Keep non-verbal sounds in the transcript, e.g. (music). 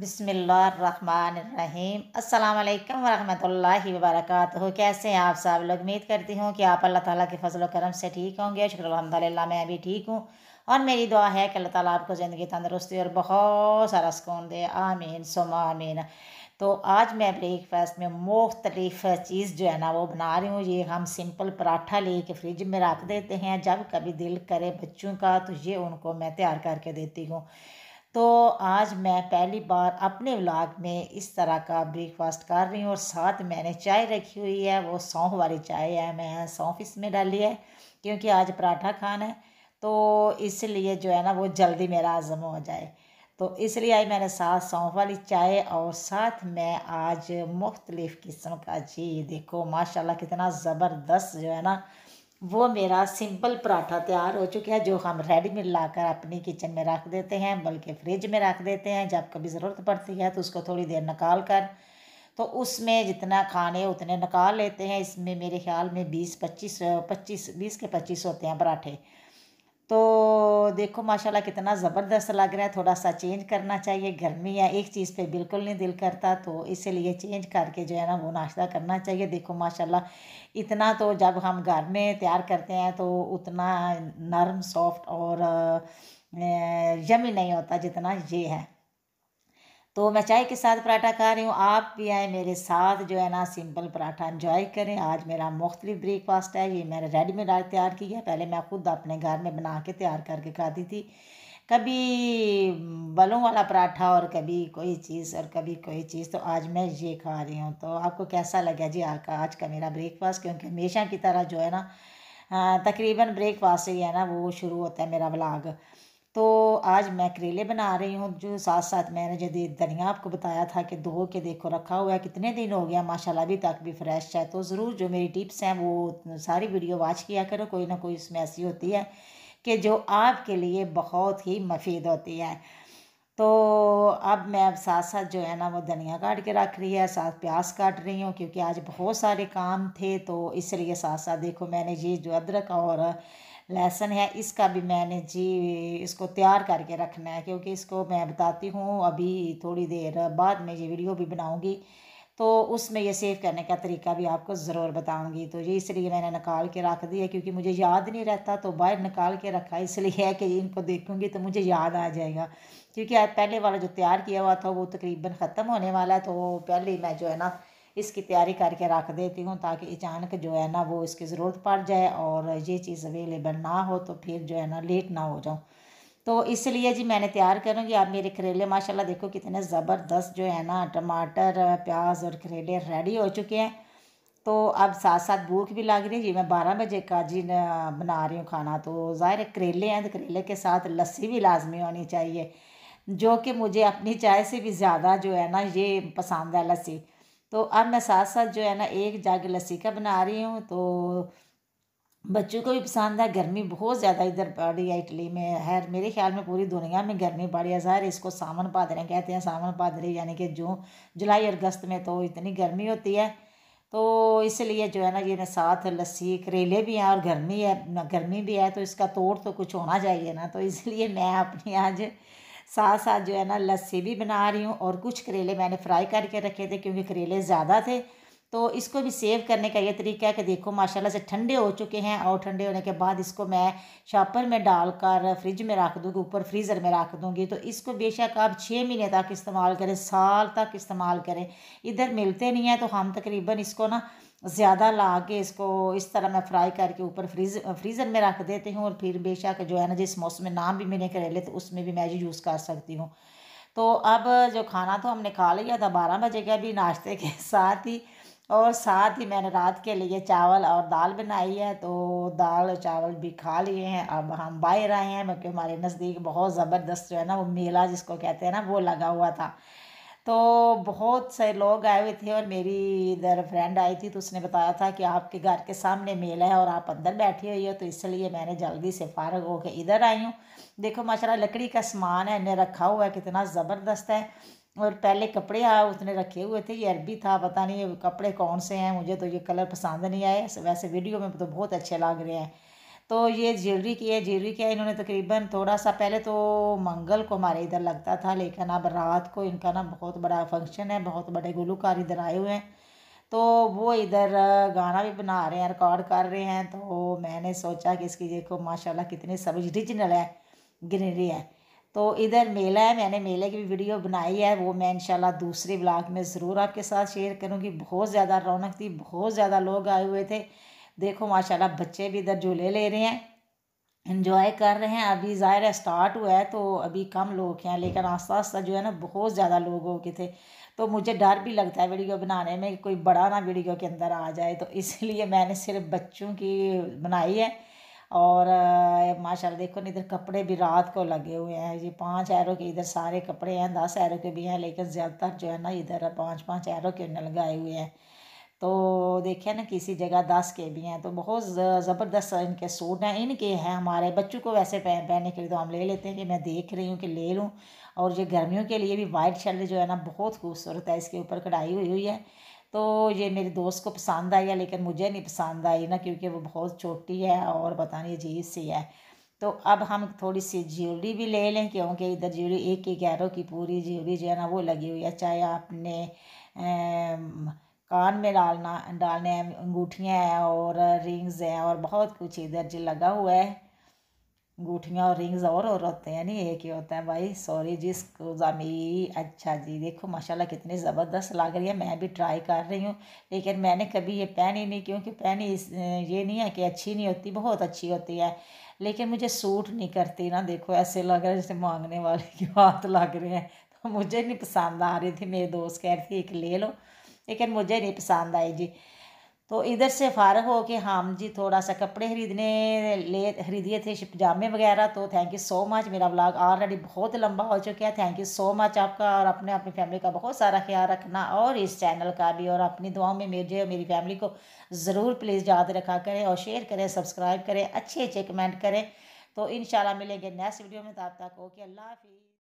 बिसमीम अल्लाम वरहमल वर्क कैसे हैं आप सब लोग उम्मीद करती हूँ कि आप अल्लाह ताला के फजल करम से ठीक होंगे शुक्र अलहमदिल्ला मैं भी ठीक हूँ और मेरी दुआ है कि अल्लाह ताला आपको ज़िंदगी तंदरुस्ती और बहुत सारा सुकून दे आमीन सुमा आमीन तो आज मैं ब्रेकफास्ट में मुख्तलिफ चीज़ जो है ना वो बना रही हूँ ये हम सिंपल पराठा ले के फ्रिज में रख देते हैं जब कभी दिल करे बच्चों का तो ये उनको मैं तैयार करके देती हूँ तो आज मैं पहली बार अपने व्लाग में इस तरह का ब्रेकफास्ट कर रही हूँ और साथ मैंने चाय रखी हुई है वो सौंफ वाली चाय है मैं सौंफ इसमें डाली है क्योंकि आज पराठा खाना है तो इसलिए जो है ना वो जल्दी मेरा हज़म हो जाए तो इसलिए आज मैंने साथ सौंफ वाली चाय और साथ में आज मुख्तलिफ़ किस्म का जी देखो माशाल्लाह कितना ज़बरदस्त जो है ना वो मेरा सिंपल पराठा तैयार हो चुका है जो हम रेडीमेड लाकर अपनी किचन में रख देते हैं बल्कि फ्रिज में रख देते हैं जब कभी ज़रूरत पड़ती है तो उसको थोड़ी देर निकाल कर तो उसमें जितना खाने उतने निकाल लेते हैं इसमें मेरे ख्याल में बीस पच्चीस पच्चीस बीस के पच्चीस होते हैं पराठे तो देखो माशाल्लाह कितना ज़बरदस्त लग रहा है थोड़ा सा चेंज करना चाहिए गर्मी है एक चीज़ पे बिल्कुल नहीं दिल करता तो इसीलिए चेंज करके जो है ना वो नाश्ता करना चाहिए देखो माशाल्लाह इतना तो जब हम घर में तैयार करते हैं तो उतना नरम सॉफ्ट और यमी नहीं होता जितना ये है तो मैं चाय के साथ पराठा खा रही हूँ आप भी आए मेरे साथ जो है ना सिंपल पराठा इंजॉय करें आज मेरा मुख्तलिफ ब्रेकफास्ट है ये मैंने रेडीमेड आज तैयार की है पहले मैं खुद अपने घर में बना के तैयार करके खाती थी कभी बलों वाला पराठा और कभी कोई चीज़ और कभी कोई चीज़ तो आज मैं ये खा रही हूँ तो आपको कैसा लगा जी आपका आज का मेरा ब्रेकफास्ट क्योंकि हमेशा की तरह जो है ना हाँ, तकरीबन ब्रेकफास्ट से ही है ना वो शुरू होता है मेरा व्लाग तो आज मैं करेले बना रही हूँ जो साथ साथ मैंने जो धनिया आपको बताया था कि धो के देखो रखा हुआ है कितने दिन हो गया माशाल्लाह अभी तक भी फ्रेश है तो ज़रूर जो मेरी टिप्स हैं वो सारी वीडियो वॉच किया करो कोई ना कोई उसमें ऐसी होती है कि जो आपके लिए बहुत ही मफीद होती है तो अब मैं अब साथ साथ जो है ना वो धनिया काट के रख रही है साथ प्याज काट रही हूँ क्योंकि आज बहुत सारे काम थे तो इसलिए साथ साथ देखो मैंने ये जो अदरक और लहसन है इसका भी मैंने जी इसको तैयार करके रखना है क्योंकि इसको मैं बताती हूँ अभी थोड़ी देर बाद में ये वीडियो भी बनाऊँगी तो उसमें ये सेव करने का तरीका भी आपको ज़रूर बताऊंगी तो ये इसलिए मैंने निकाल के रख दिया क्योंकि मुझे याद नहीं रहता तो बाहर निकाल के रखा इसलिए है कि इनको देखूंगी तो मुझे याद आ जाएगा क्योंकि पहले वाला जो तैयार किया हुआ था वो तकरीबन ख़त्म होने वाला है तो पहले मैं जो है ना इसकी तैयारी करके रख देती हूँ ताकि अचानक जो है ना वो इसकी ज़रूरत पड़ जाए और ये चीज़ अवेलेबल ना हो तो फिर जो है ना लेट ना हो जाऊँ तो इसलिए जी मैंने तैयार करूँगी आप मेरे करेले माशाल्लाह देखो कितने ज़बरदस्त जो है ना टमाटर प्याज और करेले रेडी हो चुके हैं तो अब साथ साथ भूख भी लग रही है जी मैं बारह बजे का जी बना रही हूँ खाना तो ज़ाहिर करेले हैं तो करेले के साथ लस्सी भी लाजमी होनी चाहिए जो कि मुझे अपनी चाय से भी ज़्यादा जो है ना ये पसंद है लस्सी तो अब मैं साथ साथ जो है ना एक जग लस्सी का बना रही हूँ तो बच्चों को भी पसंद है गर्मी बहुत ज़्यादा इधर पड़ी है इटली में है मेरे ख्याल में पूरी दुनिया में गर्मी पड़ी है ज़ाहिर इसको सावन पादरे कहते हैं सावन पादरे यानी कि जून जुलाई और अगस्त में तो इतनी गर्मी होती है तो इसलिए जो है ना ये मैं साथ लस्सी करेले भी हैं और गर्मी है गर्मी भी है तो इसका तोड़ तो कुछ होना चाहिए ना तो इसलिए मैं अपनी आज साथ साथ जो है ना लस्सी भी बना रही हूँ और कुछ करेले मैंने फ्राई करके रखे थे क्योंकि करेले ज़्यादा थे तो इसको भी सेव करने का ये तरीका है कि देखो माशाल्लाह से ठंडे हो चुके हैं और ठंडे होने के बाद इसको मैं शॉपर में डाल कर फ्रिज में रख दूँगी ऊपर फ्रीज़र में रख दूँगी तो इसको बेशक आप छः महीने तक इस्तेमाल करें साल तक इस्तेमाल करें इधर मिलते नहीं हैं तो हम तकरीबन इसको ना ज़्यादा ला के इसको इस तरह मैं फ्राई करके ऊपर फ्रीज फ्रीज़र में रख देती हूँ और फिर बेशक जो है ना जिस मौसम में नाम भी मैंने करेले तो उसमें भी मैं यूज़ कर सकती हूँ तो अब जो खाना तो हमने खा लिया था बारह बजे के अभी नाश्ते के (laughs) साथ ही और साथ ही मैंने रात के लिए चावल और दाल बनाई है तो दाल और चावल भी खा लिए हैं अब हम बाहर आए हैं क्योंकि हमारे नज़दीक बहुत ज़बरदस्त जो है ना वो मेला जिसको कहते हैं ना वो लगा हुआ था तो बहुत से लोग आए हुए थे और मेरी इधर फ्रेंड आई थी तो उसने बताया था कि आपके घर के सामने मेला है और आप अंदर बैठी हुई हो तो इसलिए मैंने जल्दी से फारग होकर इधर आई हूँ देखो माशाल्लाह लकड़ी का सामान है इन्हें रखा हुआ है कितना ज़बरदस्त है और पहले कपड़े उसने रखे हुए थे ये अरबी था पता नहीं ये कपड़े कौन से हैं मुझे तो ये कलर पसंद नहीं आए वैसे वीडियो में तो बहुत अच्छे लग रहे हैं तो ये ज्वेलरी की है ज्वेलरी क्या इन्होंने तकरीबन थोड़ा सा पहले तो मंगल को हमारे इधर लगता था लेकिन अब रात को इनका ना बहुत बड़ा फंक्शन है बहुत बड़े गुलूकार इधर आए हुए हैं तो वो इधर गाना भी बना रहे हैं रिकॉर्ड कर रहे हैं तो मैंने सोचा कि इसकी देखो माशाल्लाह कितनी सब रिजनल है ग्रीनरी है तो इधर मेला है मैंने मेले की भी वीडियो बनाई है वो मैं इंशाल्लाह दूसरे ब्लॉग में ज़रूर आपके साथ शेयर करूँगी बहुत ज़्यादा रौनक थी बहुत ज़्यादा लोग आए हुए थे देखो माशाल्लाह बच्चे भी इधर झूले ले रहे हैं इन्जॉय कर रहे हैं अभी ज़ाहिर है स्टार्ट हुआ है तो अभी कम लोग हैं लेकिन आस्ता आस्ता जो है ना बहुत ज़्यादा लोग हो गए थे तो मुझे डर भी लगता है वीडियो बनाने में कोई बड़ा ना वीडियो के अंदर आ जाए तो इसलिए मैंने सिर्फ बच्चों की बनाई है और माशाल्लाह देखो ना इधर कपड़े भी रात को लगे हुए हैं ये पांच एरो के इधर सारे कपड़े हैं दस एरो के भी हैं लेकिन ज़्यादातर जो है ना इधर पांच पांच एरो के लगाए हुए हैं तो देखे ना किसी जगह दस के भी हैं तो बहुत ज़बरदस्त इनके सूट हैं इनके हैं हमारे बच्चों को वैसे पहन पहनने के लिए तो हम ले लेते हैं कि मैं देख रही हूँ कि ले लूँ और ये गर्मियों के लिए भी वाइट शर्ट जो है ना बहुत खूबसूरत है इसके ऊपर कढ़ाई हुई हुई है तो ये मेरे दोस्त को पसंद आई है लेकिन मुझे नहीं पसंद आई ना क्योंकि वो बहुत छोटी है और पता नहीं अजीब सी है तो अब हम थोड़ी सी ज्वेलरी भी ले लें क्योंकि इधर ज्वेलरी एक ही गैरों की पूरी ज्वेलरी जो है ना वो लगी हुई है चाहे आपने कान में डालना डालने अंगूठियाँ हैं और रिंग्स हैं और बहुत कुछ इधर जो लगा हुआ है अंगूठियाँ और रिंग्स और और होते हैं यानी एक ही होता है भाई सॉरी जी स्कूजामी अच्छा जी देखो माशाल्लाह कितनी ज़बरदस्त लग रही है मैं भी ट्राई कर रही हूँ लेकिन मैंने कभी ये पहनी नहीं क्योंकि पहनी इस ये नहीं है कि अच्छी नहीं होती बहुत अच्छी होती है लेकिन मुझे सूट नहीं करती ना देखो ऐसे लग रहा है जैसे मांगने वाले की बात लग रही है तो मुझे नहीं पसंद आ रही थी मेरे दोस्त कह रही थी एक ले लो लेकिन मुझे नहीं पसंद आई जी तो इधर से फारग हो के हम जी थोड़ा सा कपड़े खरीदने ले खरीदिए थे पजामे वगैरह तो थैंक यू सो मच मेरा ब्लॉग ऑलरेडी बहुत लंबा हो चुका है थैंक यू सो मच आपका और अपने अपनी फैमिली का बहुत सारा ख्याल रखना और इस चैनल का भी और अपनी दुआओं में मेरे और मेरी फैमिली को ज़रूर प्लीज़ याद रखा करें और शेयर करें सब्सक्राइब करें अच्छे अच्छे कमेंट करें तो इन मिलेंगे नेक्स्ट वीडियो में तब तक ओके अल्लाह हाफिज़